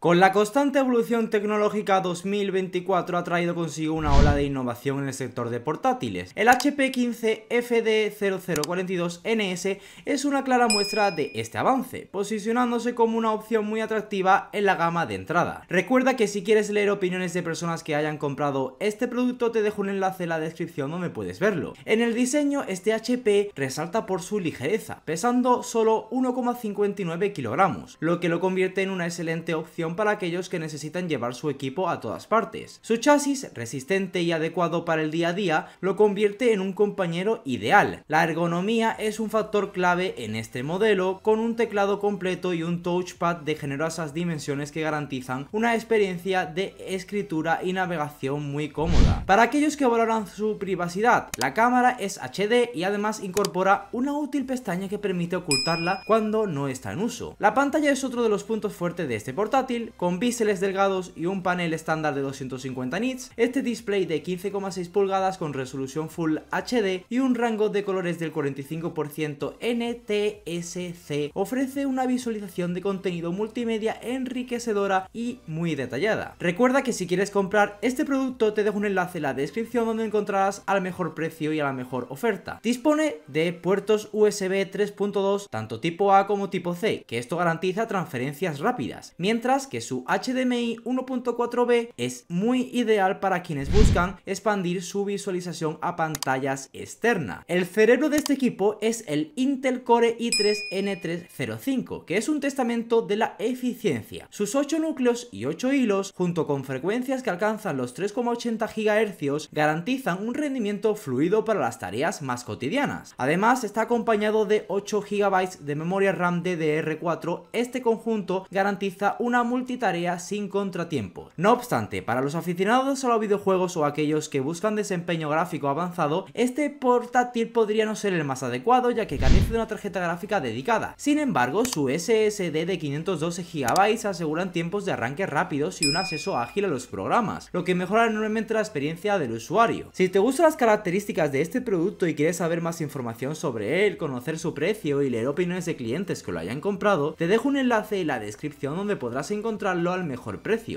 Con la constante evolución tecnológica 2024 ha traído consigo una ola de innovación en el sector de portátiles. El HP 15 FD0042NS es una clara muestra de este avance, posicionándose como una opción muy atractiva en la gama de entrada. Recuerda que si quieres leer opiniones de personas que hayan comprado este producto te dejo un enlace en la descripción donde puedes verlo. En el diseño este HP resalta por su ligereza, pesando solo 1,59 kilogramos, lo que lo convierte en una excelente opción para aquellos que necesitan llevar su equipo a todas partes. Su chasis, resistente y adecuado para el día a día, lo convierte en un compañero ideal. La ergonomía es un factor clave en este modelo, con un teclado completo y un touchpad de generosas dimensiones que garantizan una experiencia de escritura y navegación muy cómoda. Para aquellos que valoran su privacidad, la cámara es HD y además incorpora una útil pestaña que permite ocultarla cuando no está en uso. La pantalla es otro de los puntos fuertes de este portátil, con biseles delgados y un panel estándar de 250 nits, este display de 15,6 pulgadas con resolución Full HD y un rango de colores del 45% NTSC ofrece una visualización de contenido multimedia enriquecedora y muy detallada. Recuerda que si quieres comprar este producto te dejo un enlace en la descripción donde encontrarás al mejor precio y a la mejor oferta. Dispone de puertos USB 3.2 tanto tipo A como tipo C, que esto garantiza transferencias rápidas, mientras que su HDMI 1.4b es muy ideal para quienes buscan expandir su visualización a pantallas externas. El cerebro de este equipo es el Intel Core i3-N305, que es un testamento de la eficiencia. Sus 8 núcleos y 8 hilos, junto con frecuencias que alcanzan los 3,80 GHz, garantizan un rendimiento fluido para las tareas más cotidianas. Además, está acompañado de 8 GB de memoria RAM DDR4. Este conjunto garantiza una multitarea sin contratiempo. No obstante, para los aficionados a los videojuegos o aquellos que buscan desempeño gráfico avanzado, este portátil podría no ser el más adecuado ya que carece de una tarjeta gráfica dedicada. Sin embargo, su SSD de 512 GB aseguran tiempos de arranque rápidos y un acceso ágil a los programas, lo que mejora enormemente la experiencia del usuario. Si te gustan las características de este producto y quieres saber más información sobre él, conocer su precio y leer opiniones de clientes que lo hayan comprado, te dejo un enlace en la descripción donde podrás encontrar encontrarlo al mejor precio.